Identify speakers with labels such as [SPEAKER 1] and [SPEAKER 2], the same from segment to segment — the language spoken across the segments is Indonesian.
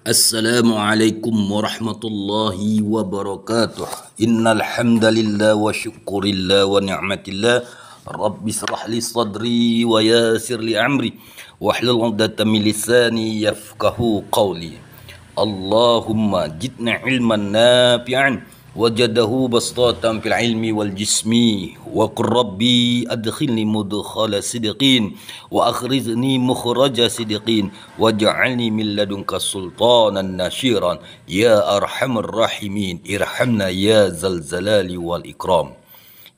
[SPEAKER 1] Assalamualaikum warahmatullahi wabarakatuh. Innal hamdalillah wa syukurillah wa ni'matillah. Rabbi israh li sadri wa yassir li amri wahlul 'uqdatam min lisani yafqahu qawli. Allahumma jidna ilman nafi'an وجده بسطاتا في العلم والجسم وقل ربي أدخلني مدخل صدقين وأخرجني مخرج صدقين واجعلني من لدنك سلطانا نشيرا يا أرحم الراحمين ارحمنا يا زلزلال والإكرام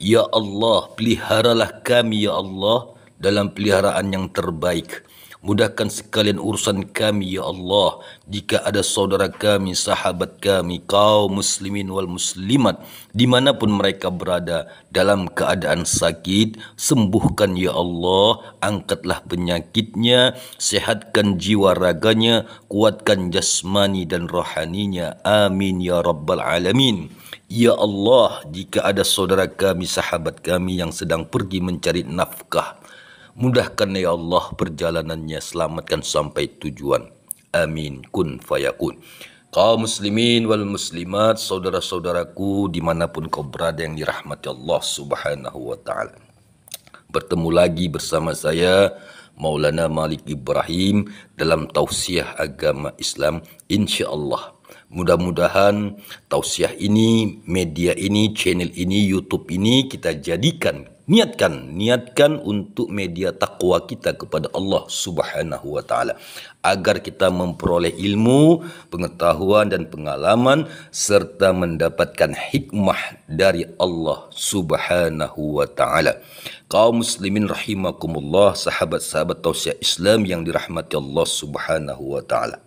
[SPEAKER 1] يا الله بليهر لك كام يا الله دلم بليهر أن ينتر بايك Mudahkan sekalian urusan kami ya Allah jika ada saudara kami, sahabat kami, kaum muslimin wal muslimat dimanapun mereka berada dalam keadaan sakit sembuhkan ya Allah angkatlah penyakitnya sehatkan jiwa raganya kuatkan jasmani dan rohaninya amin ya rabbal alamin Ya Allah, jika ada saudara kami, sahabat kami yang sedang pergi mencari nafkah, Mudahkan ya Allah perjalanannya selamatkan sampai tujuan. Amin. Kun fayakun. Kau muslimin wal muslimat, saudara-saudaraku dimanapun kau berada yang dirahmati Allah subhanahu wa ta'ala. Bertemu lagi bersama saya Maulana Malik Ibrahim dalam tausiah agama Islam insyaAllah. Mudah-mudahan tausiah ini, media ini, channel ini, YouTube ini kita jadikan Niatkan, niatkan untuk media takwa kita kepada Allah Subhanahu wa taala agar kita memperoleh ilmu, pengetahuan dan pengalaman serta mendapatkan hikmah dari Allah Subhanahu wa taala. Kaum muslimin rahimakumullah, sahabat-sahabat tausiah Islam yang dirahmati Allah Subhanahu wa taala.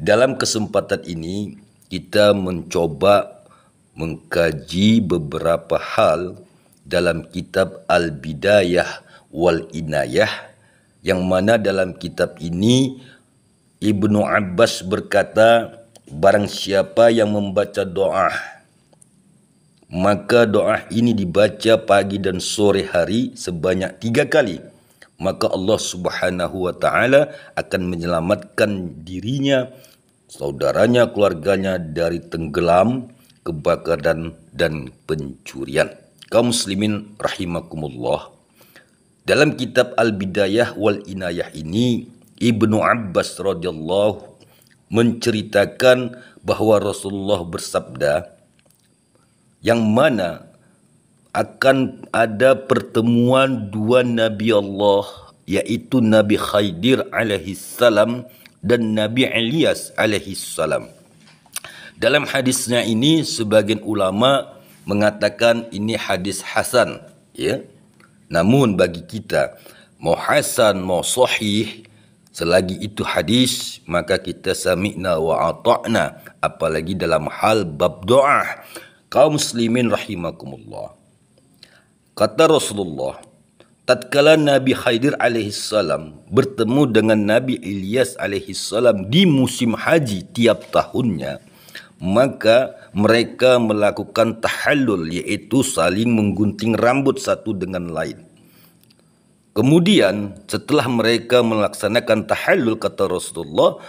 [SPEAKER 1] Dalam kesempatan ini kita mencoba mengkaji beberapa hal dalam kitab Al-Bidayah wal Inayah yang mana dalam kitab ini Ibnu Abbas berkata barang siapa yang membaca doa maka doa ini dibaca pagi dan sore hari sebanyak tiga kali maka Allah Subhanahu wa taala akan menyelamatkan dirinya saudaranya keluarganya dari tenggelam kebakaran dan pencurian Kaum muslimin rahimakumullah. Dalam kitab Al-Bidayah wal Inayah ini Ibnu Abbas radhiyallahu menceritakan bahwa Rasulullah bersabda yang mana akan ada pertemuan dua nabi Allah yaitu Nabi Khaydir alaihi salam dan Nabi Ilyas alaihi salam. Dalam hadisnya ini sebagian ulama mengatakan ini hadis hasan ya namun bagi kita mau hasan mau sahih selagi itu hadis maka kita sami'na wa ata'na apalagi dalam hal bab doa kaum muslimin rahimakumullah kata Rasulullah Tatkala Nabi Khidir alaihi salam bertemu dengan Nabi Ilyas alaihi salam di musim haji tiap tahunnya, maka mereka melakukan tahallul yaitu saling menggunting rambut satu dengan lain. Kemudian setelah mereka melaksanakan tahallul kata Rasulullah,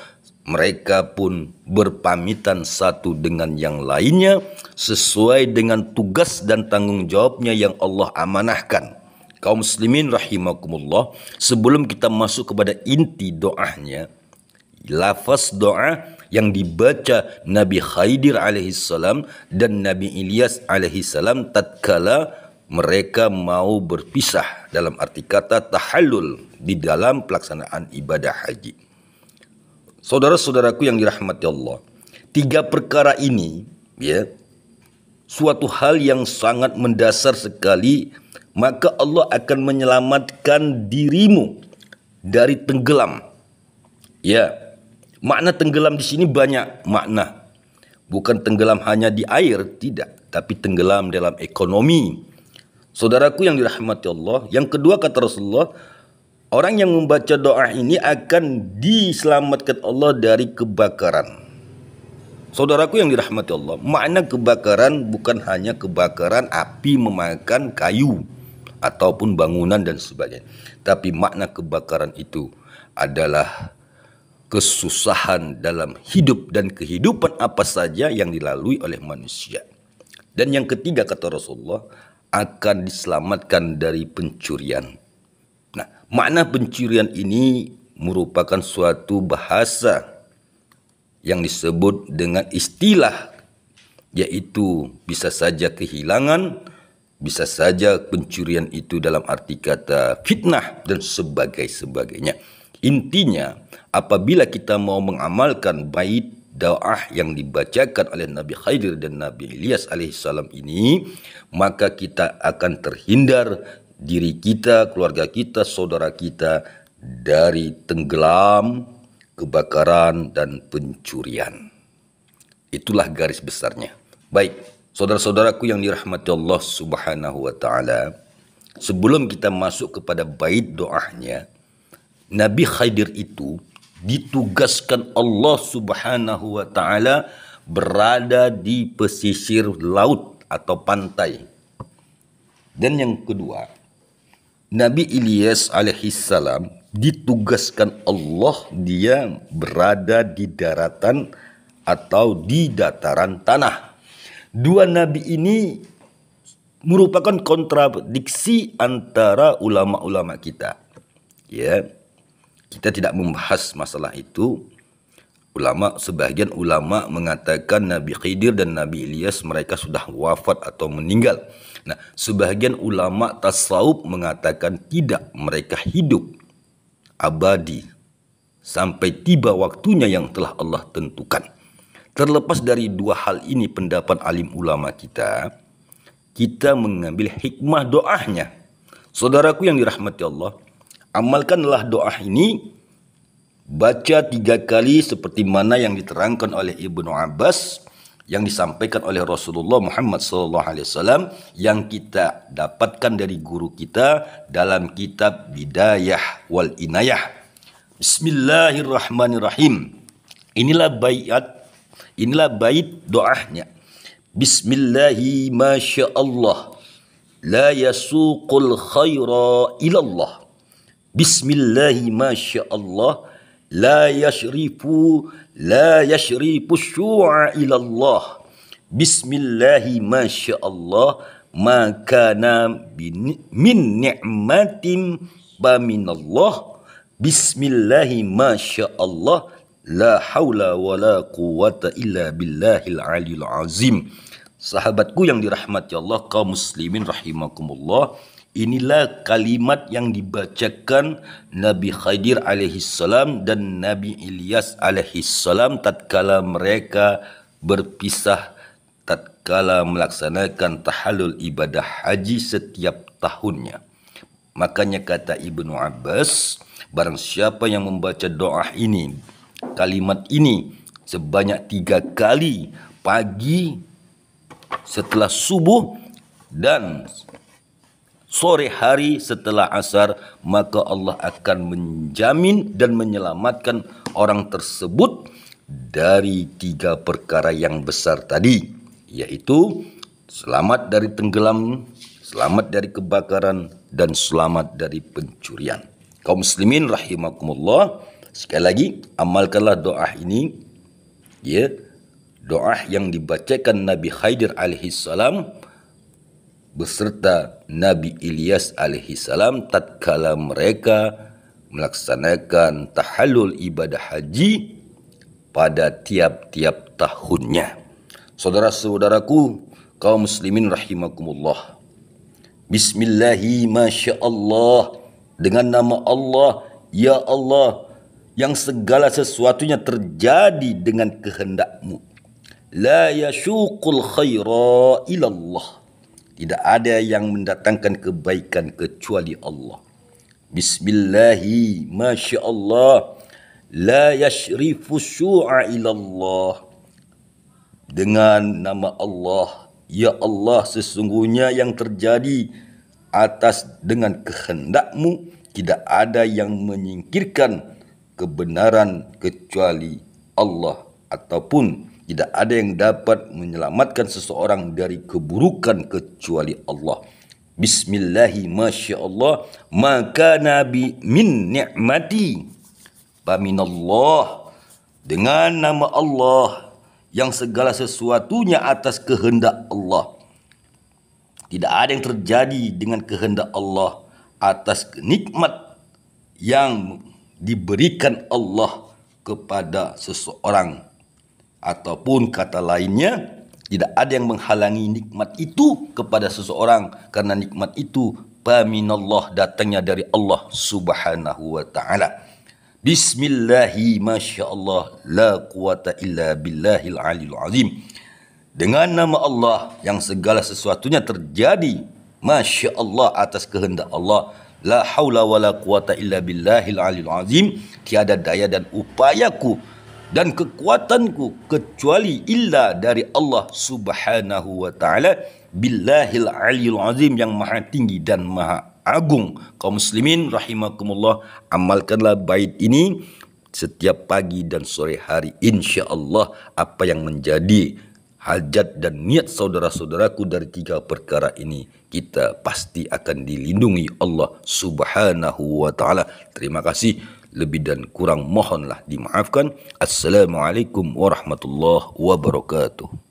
[SPEAKER 1] mereka pun berpamitan satu dengan yang lainnya sesuai dengan tugas dan tanggung jawabnya yang Allah amanahkan. Kaum muslimin rahimakumullah, sebelum kita masuk kepada inti doanya, lafaz doa yang dibaca Nabi Khidir alaihissalam dan Nabi Ilyas alaihissalam tatkala mereka mau berpisah dalam arti kata tahallul di dalam pelaksanaan ibadah haji. Saudara-saudaraku yang dirahmati Allah, tiga perkara ini ya suatu hal yang sangat mendasar sekali maka Allah akan menyelamatkan dirimu dari tenggelam. Ya, Makna tenggelam di sini banyak makna. Bukan tenggelam hanya di air, tidak. Tapi tenggelam dalam ekonomi. Saudaraku yang dirahmati Allah, yang kedua kata Rasulullah, orang yang membaca doa ini akan diselamatkan Allah dari kebakaran. Saudaraku yang dirahmati Allah, makna kebakaran bukan hanya kebakaran api memakan kayu ataupun bangunan dan sebagainya. Tapi makna kebakaran itu adalah kesusahan dalam hidup dan kehidupan apa saja yang dilalui oleh manusia. Dan yang ketiga kata Rasulullah akan diselamatkan dari pencurian. Nah, makna pencurian ini merupakan suatu bahasa yang disebut dengan istilah yaitu bisa saja kehilangan, bisa saja pencurian itu dalam arti kata fitnah dan sebagainya. Intinya, apabila kita mau mengamalkan bait doa'ah yang dibacakan oleh Nabi Khidir dan Nabi Ilyas alaihissalam ini, maka kita akan terhindar diri kita, keluarga kita, saudara kita dari tenggelam, kebakaran, dan pencurian. Itulah garis besarnya. Baik, saudara-saudaraku yang dirahmati Allah subhanahu wa ta'ala, sebelum kita masuk kepada bait doanya, Nabi Khidir itu ditugaskan Allah Subhanahu wa taala berada di pesisir laut atau pantai. Dan yang kedua, Nabi Ilyas alaihissalam ditugaskan Allah dia berada di daratan atau di dataran tanah. Dua nabi ini merupakan kontradiksi antara ulama-ulama kita. Ya. Kita tidak membahas masalah itu. Ulama sebagian ulama mengatakan Nabi Khidir dan Nabi Ilyas mereka sudah wafat atau meninggal. Nah, sebagian ulama tasawuf mengatakan tidak, mereka hidup abadi sampai tiba waktunya yang telah Allah tentukan. Terlepas dari dua hal ini pendapat alim ulama kita, kita mengambil hikmah doanya. Saudaraku yang dirahmati Allah, Amalkanlah doa ini Baca tiga kali seperti mana yang diterangkan oleh Ibnu Abbas yang disampaikan oleh Rasulullah Muhammad SAW yang kita dapatkan dari guru kita dalam kitab Bidayah wal Inayah. Bismillahirrahmanirrahim. Inilah bayat, inilah bait doanya. Bismillahi masya Allah. La yasuqul khaira ilallah. بسم الله ما شاء الله لا يشرف لا يشرف الشوع إلى الله بسم الله ما شاء الله ما كان من نعمة فمن الله بسم الله ما شاء الله لا حول ولا قوة إلا بالله العلي العظيم Sahabatku yang dirahmati Allah, kaum muslimin rahimakumullah. Inilah kalimat yang dibacakan Nabi Khadir alaihissalam dan Nabi Ilyas alaihissalam tatkala mereka berpisah tatkala melaksanakan tahallul ibadah haji setiap tahunnya. Makanya kata Ibnu Abbas, barang siapa yang membaca doa ini, kalimat ini sebanyak tiga kali pagi setelah subuh dan sore hari setelah asar, maka Allah akan menjamin dan menyelamatkan orang tersebut dari tiga perkara yang besar tadi, yaitu selamat dari tenggelam, selamat dari kebakaran, dan selamat dari pencurian. Kaum muslimin rahimakumullah, sekali lagi amalkanlah doa ini, ya. doa yang dibacakan Nabi Khidir alaihissalam. salam beserta Nabi Ilyas alaihissalam tatkala mereka melaksanakan tahallul ibadah haji pada tiap-tiap tahunnya. Saudara-saudaraku, kaum muslimin rahimakumullah. Bismillahi Masya Allah. Dengan nama Allah, Ya Allah, yang segala sesuatunya terjadi dengan kehendakmu. La yashuqul khaira ilallah Tidak ada yang mendatangkan kebaikan kecuali Allah. Bismillahi, Masya Allah. La yashrifu su'a ilallah. Dengan nama Allah. Ya Allah, sesungguhnya yang terjadi atas dengan kehendakmu. Tidak ada yang menyingkirkan kebenaran kecuali Allah ataupun Allah. Tidak ada yang dapat menyelamatkan seseorang dari keburukan kecuali Allah. Bismillahi Masya Allah. Maka Nabi min ni'mati. Allah Dengan nama Allah. Yang segala sesuatunya atas kehendak Allah. Tidak ada yang terjadi dengan kehendak Allah. Atas nikmat yang diberikan Allah kepada seseorang ataupun kata lainnya tidak ada yang menghalangi nikmat itu kepada seseorang karena nikmat itu paminallah datangnya dari Allah Subhanahu wa taala. Bismillahi masya Allah la quwata illa billahil alil azim. Dengan nama Allah yang segala sesuatunya terjadi masya Allah atas kehendak Allah la haula wala quwata illa billahil alil azim. Tiada daya dan upayaku dan kekuatanku kecuali illa dari Allah Subhanahu wa taala billahil aliyul azim yang maha tinggi dan maha agung kaum muslimin rahimakumullah amalkanlah bait ini setiap pagi dan sore hari insyaallah apa yang menjadi hajat dan niat saudara-saudaraku dari tiga perkara ini kita pasti akan dilindungi Allah Subhanahu wa taala terima kasih lebih dan kurang mohonlah dimaafkan. Assalamualaikum warahmatullahi wabarakatuh.